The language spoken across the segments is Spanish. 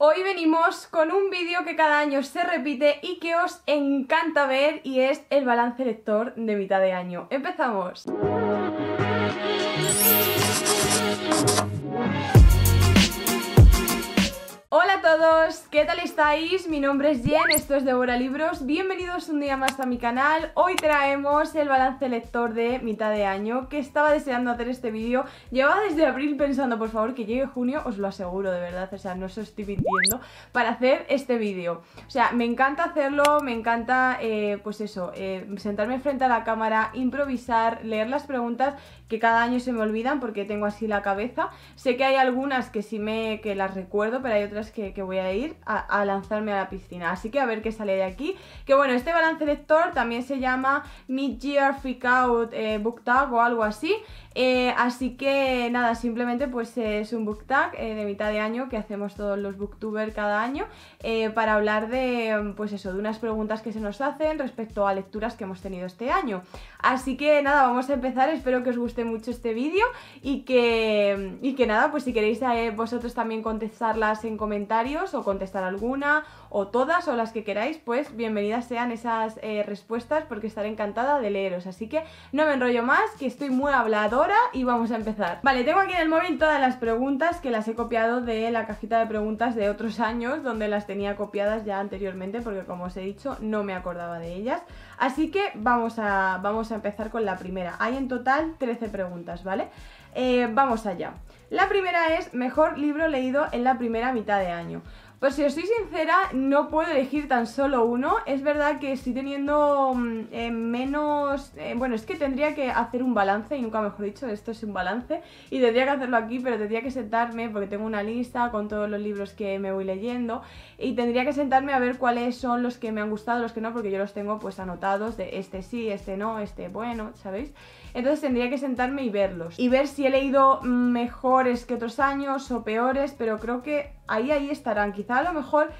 Hoy venimos con un vídeo que cada año se repite y que os encanta ver y es el balance lector de mitad de año. ¡Empezamos! Hola a todos, ¿qué tal estáis? Mi nombre es Jen, esto es Deborah Libros, bienvenidos un día más a mi canal. Hoy traemos el balance lector de mitad de año, que estaba deseando hacer este vídeo. Llevaba desde abril pensando, por favor, que llegue junio, os lo aseguro, de verdad, o sea, no os estoy mintiendo, para hacer este vídeo. O sea, me encanta hacerlo, me encanta, eh, pues eso, eh, sentarme frente a la cámara, improvisar, leer las preguntas que cada año se me olvidan porque tengo así la cabeza. Sé que hay algunas que sí me que las recuerdo, pero hay otras que, voy a ir a, lanzarme a la piscina. Así que a ver qué sale de aquí. Que bueno, este balance lector también se llama Mid Year Freak Out eh, Book Tag o algo así. Eh, así que nada, simplemente pues es un book eh, de mitad de año que hacemos todos los booktubers cada año eh, para hablar de pues eso, de unas preguntas que se nos hacen respecto a lecturas que hemos tenido este año. Así que nada, vamos a empezar, espero que os guste mucho este vídeo y que, y que nada, pues si queréis vosotros también contestarlas en comentarios o contestar alguna o todas o las que queráis, pues bienvenidas sean esas eh, respuestas porque estaré encantada de leeros. Así que no me enrollo más, que estoy muy habladora y vamos a empezar. Vale, tengo aquí en el móvil todas las preguntas que las he copiado de la cajita de preguntas de otros años donde las tenía copiadas ya anteriormente porque como os he dicho no me acordaba de ellas. Así que vamos a, vamos a empezar con la primera. Hay en total 13 preguntas, ¿vale? Eh, vamos allá. La primera es mejor libro leído en la primera mitad de año. Pues si os soy sincera, no puedo elegir tan solo uno. Es verdad que estoy teniendo mm, eh, menos... Eh, bueno, es que tendría que hacer un balance, y nunca mejor dicho, esto es un balance. Y tendría que hacerlo aquí, pero tendría que sentarme, porque tengo una lista con todos los libros que me voy leyendo. Y tendría que sentarme a ver cuáles son los que me han gustado, los que no, porque yo los tengo pues anotados de este sí, este no, este bueno, ¿sabéis? Entonces tendría que sentarme y verlos. Y ver si he leído mejores que otros años o peores, pero creo que ahí, ahí estarán. Quizá a lo mejor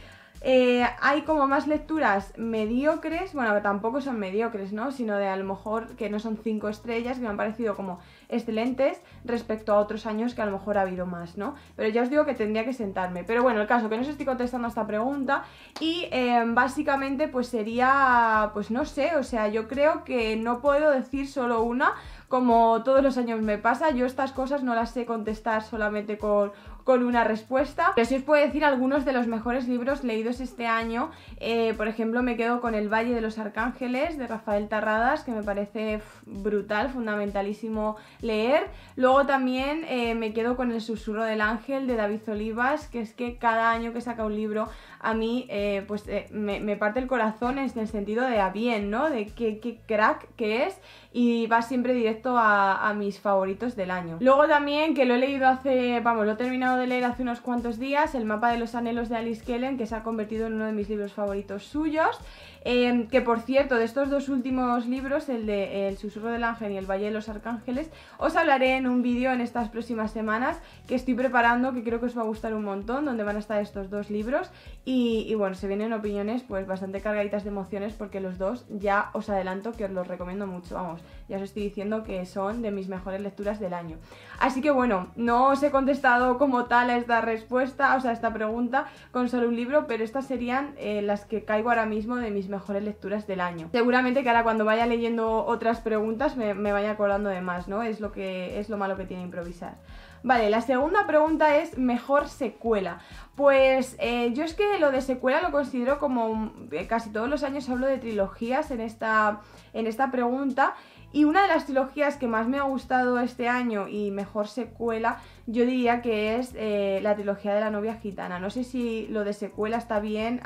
eh, hay como más lecturas mediocres, bueno, tampoco son mediocres, ¿no? Sino de a lo mejor que no son cinco estrellas, que me han parecido como excelentes respecto a otros años que a lo mejor ha habido más, ¿no? Pero ya os digo que tendría que sentarme. Pero bueno, el caso que no os estoy contestando a esta pregunta y eh, básicamente pues sería, pues no sé, o sea, yo creo que no puedo decir solo una, como todos los años me pasa, yo estas cosas no las sé contestar solamente con con una respuesta. Pero si os puedo decir algunos de los mejores libros leídos este año. Eh, por ejemplo, me quedo con El Valle de los Arcángeles de Rafael Tarradas, que me parece brutal, fundamentalísimo leer. Luego también eh, me quedo con El Susurro del Ángel de David Olivas, que es que cada año que saca un libro a mí eh, pues eh, me, parte el corazón en el sentido de a bien, ¿no? De qué, crack que es y va siempre directo a, mis favoritos del año. Luego también que lo he leído hace, vamos, lo he terminado de leer hace unos cuantos días, el mapa de los anhelos de Alice Kellen, que se ha convertido en uno de mis libros favoritos suyos. Em, que por cierto, de estos dos últimos libros, el de El susurro del ángel y El Valle de los Arcángeles, os hablaré en un vídeo en estas próximas semanas que estoy preparando, que creo que os va a gustar un montón, donde van a estar estos dos libros y, bueno, se vienen opiniones pues bastante cargaditas de emociones porque los dos ya os adelanto que os los recomiendo mucho, vamos, ya os estoy diciendo que son de mis mejores lecturas del año. Así que bueno, no os he contestado como tal a esta respuesta, o sea, a esta pregunta con solo un libro, pero estas serían eh, las que caigo ahora mismo de mis mejores lecturas del año. Seguramente que ahora cuando vaya leyendo otras preguntas me, vaya acordando de más, ¿no? Es lo, que, es lo malo que tiene improvisar. Vale, la segunda pregunta es mejor secuela. Pues eh, yo es que lo de secuela lo considero como eh, casi todos los años hablo de trilogías en esta, en esta pregunta. Y una de las trilogías que más me ha gustado este año y mejor secuela, yo diría que es eh, la trilogía de la novia gitana. No sé si lo de secuela está bien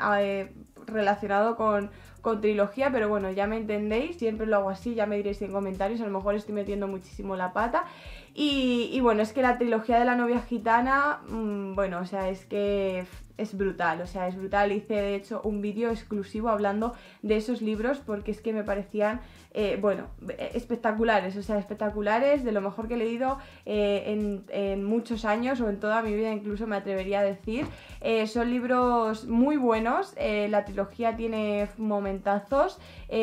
relacionado con, con, trilogía, pero bueno, ya me entendéis, siempre lo hago así, ya me diréis en comentarios, a lo mejor estoy metiendo muchísimo la pata. Y, bueno, es que la trilogía de la novia gitana, mm, bueno, o sea, es que es brutal, o sea, es brutal. Hice de hecho un vídeo exclusivo hablando de esos libros porque es que me parecían, eh, bueno, eh, espectaculares, o sea, espectaculares, de lo mejor que he leído eh, en, muchos años o en toda mi vida, incluso me atrevería a decir. son libros muy buenos, la trilogía tiene momentazos.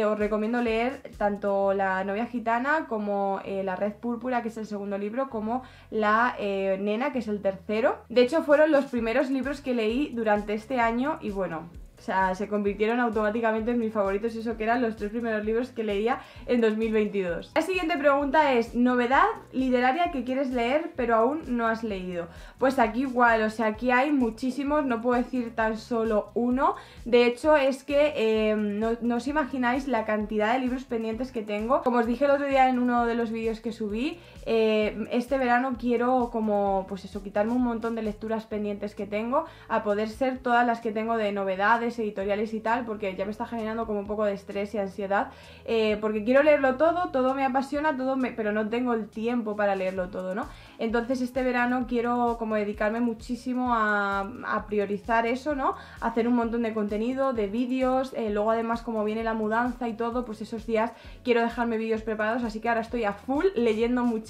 os recomiendo leer tanto La novia gitana como La red púrpura, que es el segundo libro, como La nena, que es el tercero. De hecho, fueron los primeros libros que leí durante este año y bueno, o sea, se convirtieron automáticamente en mis favoritos, eso que eran los tres primeros libros que leía en 2022. La siguiente pregunta es, novedad literaria que quieres leer pero aún no has leído. Pues aquí igual, o sea, aquí hay muchísimos, no puedo decir tan solo uno. De hecho, es que eh, no, no, os imagináis la cantidad de libros pendientes que tengo. Como os dije el otro día en uno de los vídeos que subí, eh, este verano quiero como, pues eso, quitarme un montón de lecturas pendientes que tengo, a poder ser todas las que tengo de novedades, editoriales y tal, porque ya me está generando como un poco de estrés y ansiedad, eh, porque quiero leerlo todo, todo me apasiona, todo me, pero no tengo el tiempo para leerlo todo, ¿no? Entonces este verano quiero como dedicarme muchísimo a, priorizar eso, ¿no? hacer un montón de contenido, de vídeos, eh, luego además como viene la mudanza y todo, pues esos días quiero dejarme vídeos preparados, así que ahora estoy a full leyendo muchísimo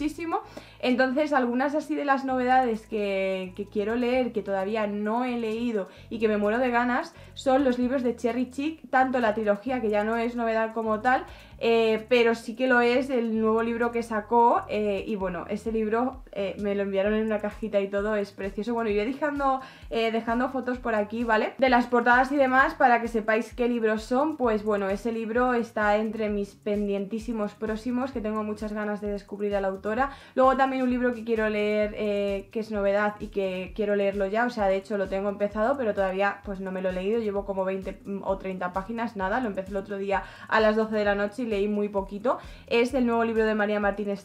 entonces, algunas así de las novedades que, que quiero leer, que todavía no he leído y que me muero de ganas, son los libros de Cherry Chick, tanto la trilogía, que ya no es novedad como tal, eh, pero sí que lo es el nuevo libro que sacó eh, y bueno, ese libro eh, me lo enviaron en una cajita y todo, es precioso. Bueno, iré dejando, dejando fotos por aquí, ¿vale? De las portadas y demás para que sepáis qué libros son, pues bueno, ese libro está entre mis pendientísimos próximos que tengo muchas ganas de descubrir a la autora. Luego también un libro que quiero leer que es novedad y que quiero leerlo ya, o sea, de hecho lo tengo empezado, pero todavía pues no me lo he leído, llevo como 20 mm, o 30 páginas, nada, lo empecé el otro día a las 12 de la noche y leí muy poquito. Es el nuevo libro de María Martínez,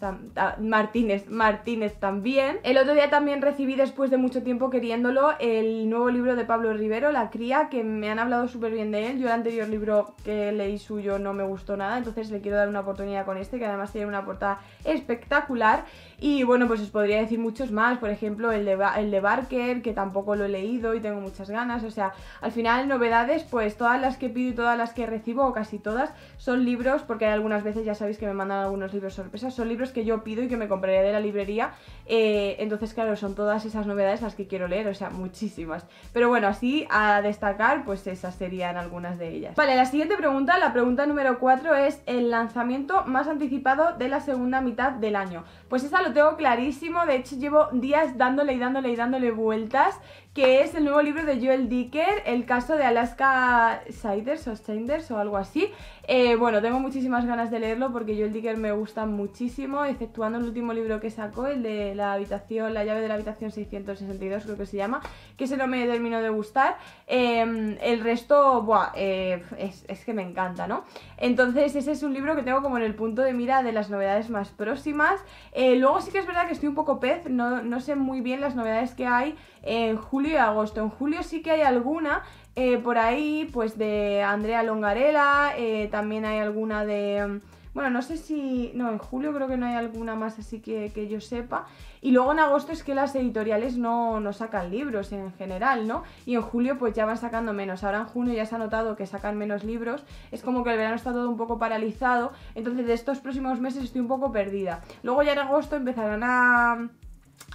Martínez, Martínez también. El otro día también recibí, después de mucho tiempo queriéndolo, el nuevo libro de Pablo Rivero, La Cría, que me han hablado súper bien de él. Yo el anterior libro que leí suyo no me gustó nada, entonces le quiero dar una oportunidad con este, que además tiene una portada espectacular. Y bueno, pues os podría decir muchos más, por ejemplo, el de, el de Barker, que tampoco lo he leído y tengo muchas ganas. O sea, al final, novedades, pues todas las que pido y todas las que recibo, o casi todas, son libros, porque algunas veces ya sabéis que me mandan algunos libros sorpresas, son libros que yo pido y que me compraré de la librería, eh, entonces claro, son todas esas novedades las que quiero leer, o sea, muchísimas. Pero bueno, así a destacar, pues esas serían algunas de ellas. Vale, la siguiente pregunta, la pregunta número 4 es el lanzamiento más anticipado de la segunda mitad del año. Pues esa lo tengo clarísimo, de hecho llevo días dándole y dándole y dándole vueltas que es el nuevo libro de Joel Dicker, el caso de Alaska Siders o o algo así. Eh, bueno, tengo muchísimas ganas de leerlo porque Joel Dicker me gusta muchísimo, exceptuando el último libro que sacó, el de la habitación, la llave de la habitación 662 creo que se llama, que se no me terminó de gustar. Em, el resto, buah, eh, es, que me encanta, ¿no? Entonces ese es un libro que tengo como en el punto de mira de las novedades más próximas. Eh, luego sí que es verdad que estoy un poco pez, no, no sé muy bien las novedades que hay en julio agosto. En julio sí que hay alguna eh, por ahí, pues de Andrea Longarela, eh, también hay alguna de... Bueno, no sé si... No, en julio creo que no hay alguna más así que, yo sepa. Y luego en agosto es que las editoriales no, no, sacan libros en general, ¿no? Y en julio pues ya van sacando menos. Ahora en junio ya se ha notado que sacan menos libros. Es como que el verano está todo un poco paralizado. Entonces de estos próximos meses estoy un poco perdida. Luego ya en agosto empezarán a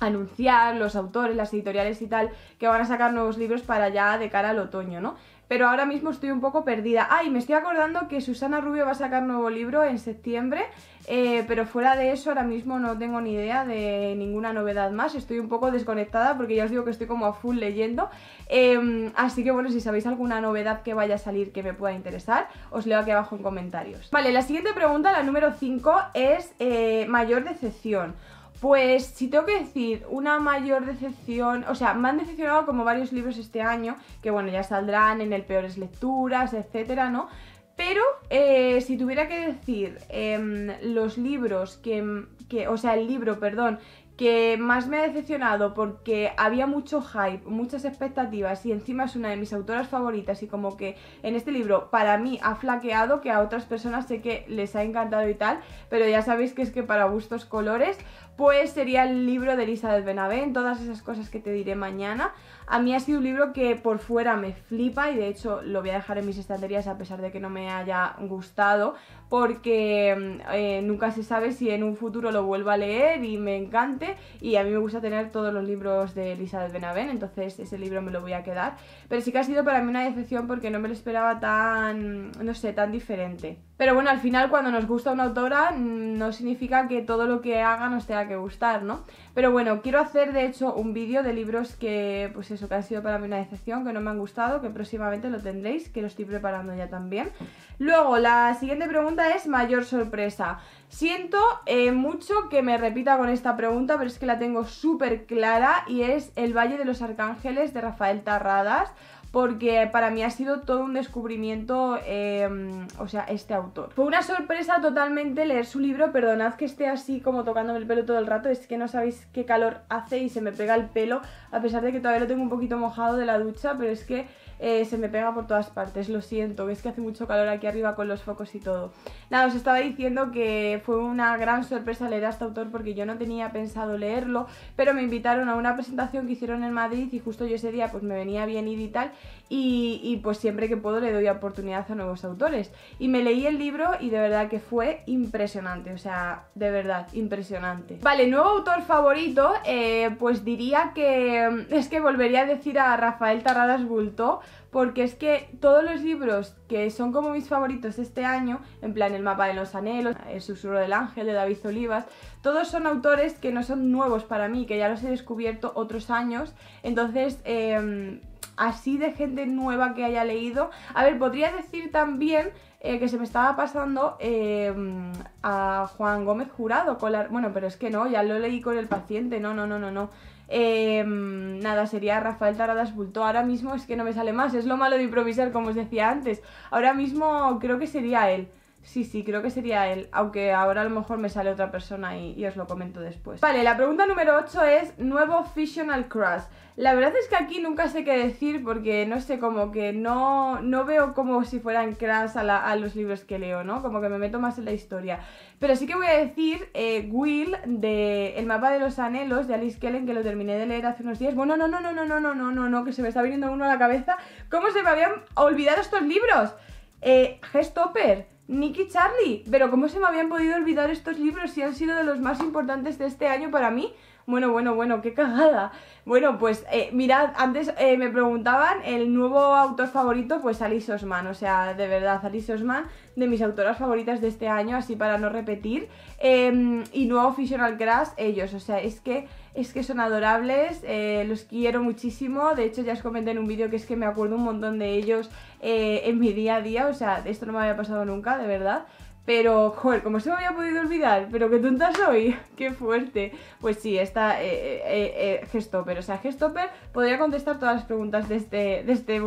anunciar los autores, las editoriales y tal, que van a sacar nuevos libros para ya de cara al otoño, ¿no? Pero ahora mismo estoy un poco perdida. Ay, me estoy acordando que Susana Rubio va a sacar nuevo libro en septiembre, eh, pero fuera de eso ahora mismo no tengo ni idea de ninguna novedad más. Estoy un poco desconectada porque ya os digo que estoy como a full leyendo. Em, así que bueno, si sabéis alguna novedad que vaya a salir que me pueda interesar, os leo aquí abajo en comentarios. Vale, la siguiente pregunta, la número 5, es eh, mayor decepción. Pues si tengo que decir una mayor decepción, o sea, me han decepcionado como varios libros este año, que bueno, ya saldrán en el peores lecturas, etcétera, ¿no? Pero eh, si tuviera que decir em, los libros que, que, o sea, el libro, perdón, que más me ha decepcionado porque había mucho hype, muchas expectativas y encima es una de mis autoras favoritas y como que en este libro para mí ha flaqueado que a otras personas sé que les ha encantado y tal, pero ya sabéis que es que para gustos colores, pues sería el libro de del Benavent, todas esas cosas que te diré mañana. A mí ha sido un libro que por fuera me flipa y de hecho lo voy a dejar en mis estanterías a pesar de que no me haya gustado, porque mm, eh, nunca se sabe si en un futuro lo vuelvo a leer y me encante. Y a mí me gusta tener todos los libros de del Benavent, entonces ese libro me lo voy a quedar. Pero sí que ha sido para mí una decepción porque no me lo esperaba tan, no sé, tan diferente. Pero bueno, al final cuando nos gusta una autora mm, no significa que todo lo que haga nos tenga que gustar, ¿no? Pero bueno, quiero hacer de hecho un vídeo de libros que, pues eso, que han sido para mí una decepción, que no me han gustado, que próximamente lo tendréis, que lo estoy preparando ya también. Luego, la siguiente pregunta es mayor sorpresa. Siento eh, mucho que me repita con esta pregunta, pero es que la tengo súper clara y es El Valle de los Arcángeles de Rafael Tarradas porque para mí ha sido todo un descubrimiento, em, o sea, este autor. Fue una sorpresa totalmente leer su libro, perdonad que esté así como tocándome el pelo todo el rato, es que no sabéis qué calor hace y se me pega el pelo, a pesar de que todavía lo tengo un poquito mojado de la ducha, pero es que eh, se me pega por todas partes, lo siento, ves es que hace mucho calor aquí arriba con los focos y todo. Nada, os estaba diciendo que fue una gran sorpresa leer a este autor porque yo no tenía pensado leerlo, pero me invitaron a una presentación que hicieron en Madrid y justo yo ese día pues me venía bien ir y tal, y, pues siempre que puedo le doy oportunidad a nuevos autores. Y me leí el libro y de verdad que fue impresionante, o sea, de verdad, impresionante. Vale, nuevo autor favorito, eh, pues diría que es que volvería a decir a Rafael Tarradas Bulto, porque es que todos los libros que son como mis favoritos este año, en plan El mapa de los anhelos, El susurro del ángel de David Olivas, todos son autores que no son nuevos para mí, que ya los he descubierto otros años, entonces... Em, así de gente nueva que haya leído. A ver, podría decir también eh, que se me estaba pasando em, a Juan Gómez Jurado con la... Bueno, pero es que no, ya lo leí con el paciente, no, no, no, no, no. Em, nada, sería Rafael Taradas Bulto. Ahora mismo es que no me sale más, es lo malo de improvisar, como os decía antes. Ahora mismo creo que sería él. Sí, sí, creo que sería él, aunque ahora a lo mejor me sale otra persona y, os lo comento después. Vale, la pregunta número 8 es nuevo Fictional Crush. La verdad es que aquí nunca sé qué decir porque no sé, como que no, no veo como si fueran crush a, los libros que leo, ¿no? Como que me meto más en la historia. Pero sí que voy a decir eh, Will de El mapa de los anhelos de Alice Kellen que lo terminé de leer hace unos días. Bueno, no, no, no, no, no, no, no, no, no, que se me está viniendo uno a la cabeza. ¿Cómo se me habían olvidado estos libros? Eh, Gestopper Nicky Charlie, pero ¿cómo se me habían podido olvidar estos libros si han sido de los más importantes de este año para mí? Bueno, bueno, bueno, qué cagada. Bueno, pues eh, mirad, antes eh, me preguntaban el nuevo autor favorito, pues Alice Osman, o sea, de verdad, Alice Osman, de mis autoras favoritas de este año, así para no repetir. Em, y nuevo Fictional Crash, ellos, o sea, es que, es que son adorables, eh, los quiero muchísimo, de hecho ya os comenté en un vídeo que es que me acuerdo un montón de ellos en mi día a día, o sea, esto no me había pasado nunca, de verdad. Pero, joder, como se me había podido olvidar, pero qué tonta soy, qué fuerte. Pues sí, está eh, eh, eh, eh Gestopper, o sea, Gestopper podría contestar todas las preguntas de este, de este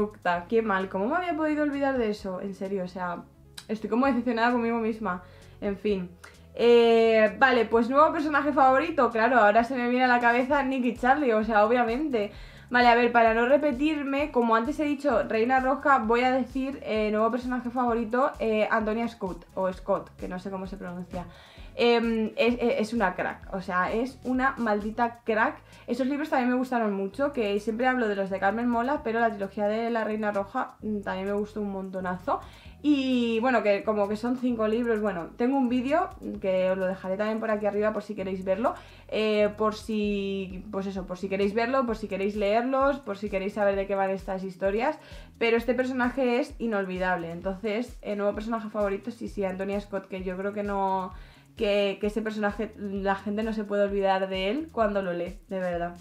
Qué mal, ¿cómo me había podido olvidar de eso? En serio, o sea, estoy como decepcionada conmigo misma. En fin. Eh, vale, pues nuevo personaje favorito, claro, ahora se me viene a la cabeza Nicky Charlie, o sea, obviamente. Vale, a ver, para no repetirme, como antes he dicho, Reina Roja, voy a decir eh, nuevo personaje favorito, eh, Antonia Scott, o Scott, que no sé cómo se pronuncia. Em, es, e, es, una crack, o sea, es una maldita crack. Esos libros también me gustaron mucho, que siempre hablo de los de Carmen Mola, pero la trilogía de La Reina Roja mm, también me gustó un montonazo. Y bueno, que como que son cinco libros, bueno, tengo un vídeo que os lo dejaré también por aquí arriba por si queréis verlo, eh, por si, pues eso, por si queréis verlo, por si queréis leerlos, por si queréis saber de qué van estas historias, pero este personaje es inolvidable, entonces, el nuevo personaje favorito, sí, sí, Antonia Scott, que yo creo que no, que, ese personaje, la gente no se puede olvidar de él cuando lo lee, de verdad.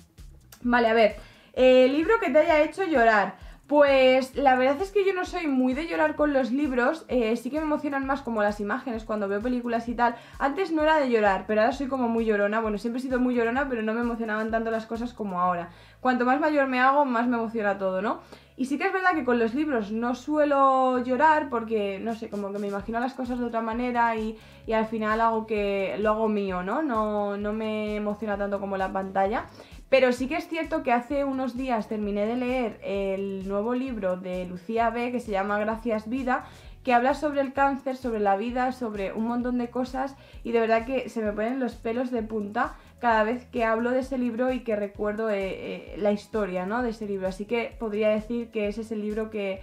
Vale, a ver, el libro que te haya hecho llorar. Pues la verdad es que yo no soy muy de llorar con los libros, eh, sí que me emocionan más como las imágenes cuando veo películas y tal. Antes no era de llorar, pero ahora soy como muy llorona. Bueno, siempre he sido muy llorona, pero no me emocionaban tanto las cosas como ahora. Cuanto más mayor me hago, más me emociona todo, ¿no? Y sí que es verdad que con los libros no suelo llorar porque, no sé, como que me imagino las cosas de otra manera y, y al final hago que lo hago mío, ¿no? ¿no? No me emociona tanto como la pantalla. Pero sí que es cierto que hace unos días terminé de leer el nuevo libro de Lucía B que se llama Gracias Vida, que habla sobre el cáncer, sobre la vida, sobre un montón de cosas y de verdad que se me ponen los pelos de punta cada vez que hablo de ese libro y que recuerdo eh, eh, la historia ¿no? de ese libro. Así que podría decir que ese es el libro que,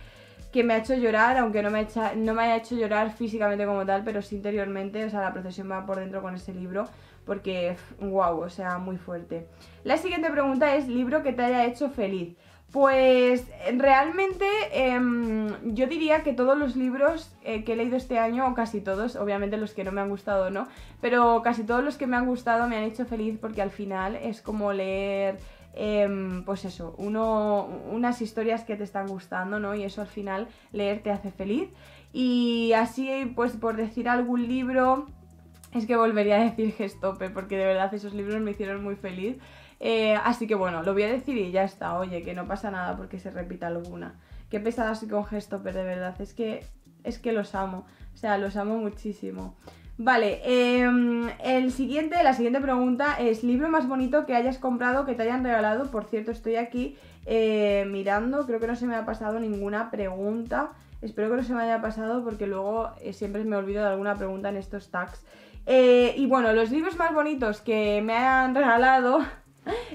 que me ha hecho llorar, aunque no me, ha no me haya hecho llorar físicamente como tal, pero sí interiormente, o sea, la procesión va por dentro con ese libro porque, wow, o sea, muy fuerte. La siguiente pregunta es, libro que te haya hecho feliz. Pues realmente em, yo diría que todos los libros eh, que he leído este año, o casi todos, obviamente los que no me han gustado no, pero casi todos los que me han gustado me han hecho feliz porque al final es como leer, em, pues eso, uno, unas historias que te están gustando, ¿no? Y eso al final leer te hace feliz. Y así, pues por decir algún libro, es que volvería a decir Gestope, porque de verdad esos libros me hicieron muy feliz. Eh, así que bueno, lo voy a decir y ya está, oye, que no pasa nada porque se repita alguna. Qué pesada soy con Gestope, de verdad, es que, es que los amo, o sea, los amo muchísimo. Vale, em, el siguiente, la siguiente pregunta es: ¿libro más bonito que hayas comprado que te hayan regalado? Por cierto, estoy aquí eh, mirando, creo que no se me ha pasado ninguna pregunta. Espero que no se me haya pasado porque luego eh, siempre me olvido de alguna pregunta en estos tags. Eh, y bueno, los libros más bonitos que me han regalado.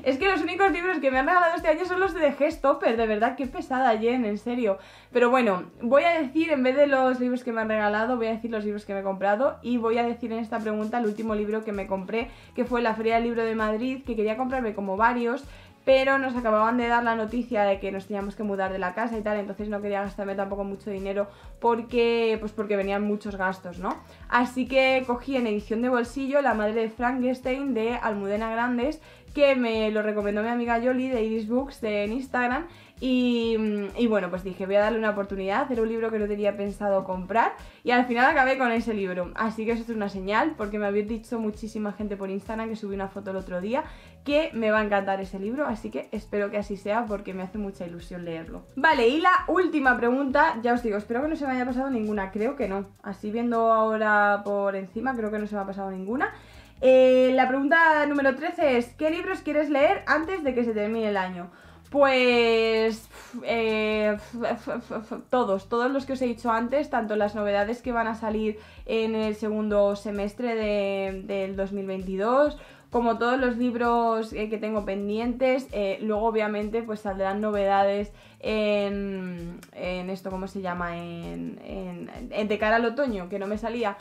Es que los únicos libros que me han regalado este año son los de Gestopper, de verdad, qué pesada, Jen, en serio. Pero bueno, voy a decir, en vez de los libros que me han regalado, voy a decir los libros que me he comprado y voy a decir en esta pregunta el último libro que me compré, que fue la Feria del Libro de Madrid, que quería comprarme como varios, pero nos acababan de dar la noticia de que nos teníamos que mudar de la casa y tal, entonces no quería gastarme tampoco mucho dinero porque, pues porque venían muchos gastos, ¿no? Así que cogí en edición de bolsillo La madre de Frankenstein de Almudena Grandes, que me lo recomendó mi amiga Yoli de Iris Books en Instagram Mm, y, bueno, pues dije, voy a darle una oportunidad, era un libro que no tenía pensado comprar y al final acabé con ese libro. Así que eso es una señal porque me había dicho muchísima gente por Instagram que subí una foto el otro día que me va a encantar ese libro, así que espero que así sea porque me hace mucha ilusión leerlo. Vale, y la última pregunta, ya os digo, espero que no se me haya pasado ninguna, creo que no. Así viendo ahora por encima, creo que no se me ha pasado ninguna. Eh, la pregunta número 13 es, ¿qué libros quieres leer antes de que se termine el año? Pues eh, todos, todos los que os he dicho antes, tanto las novedades que van a salir en el segundo semestre de, del 2022, como todos los libros eh, que tengo pendientes, eh, luego obviamente pues saldrán novedades en, en esto, ¿cómo se llama? En, en, de cara al otoño, que no me salía.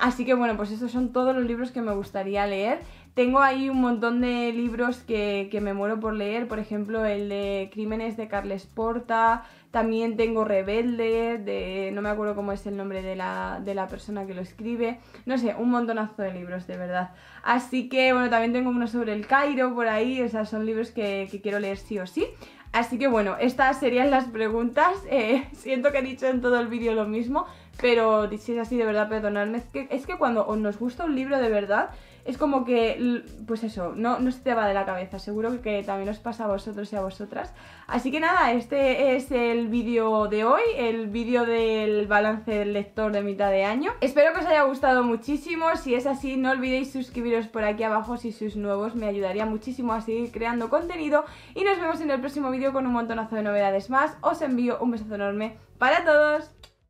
así que bueno, pues esos son todos los libros que me gustaría leer. Tengo ahí un montón de libros que, me muero por leer, por ejemplo el de Crímenes de Carles Porta, también tengo Rebelde, de, no me acuerdo cómo es el nombre de la, persona que lo escribe, no sé, un montonazo de libros, de verdad. Así que bueno, también tengo uno sobre el Cairo por ahí, o sea, son libros que, quiero leer sí o sí. Así que bueno, estas serían las preguntas. Eh, siento que he dicho en todo el vídeo lo mismo, pero si es así, de verdad, perdonadme. Es que, es que cuando nos gusta un libro de verdad, es como que, pues eso, no, no se te va de la cabeza, seguro que también os pasa a vosotros y a vosotras. Así que nada, este es el vídeo de hoy, el vídeo del balance del lector de mitad de año. Espero que os haya gustado muchísimo, si es así no olvidéis suscribiros por aquí abajo si sois nuevos, me ayudaría muchísimo a seguir creando contenido y nos vemos en el próximo vídeo con un montonazo de novedades más. Os envío un besazo enorme para todos.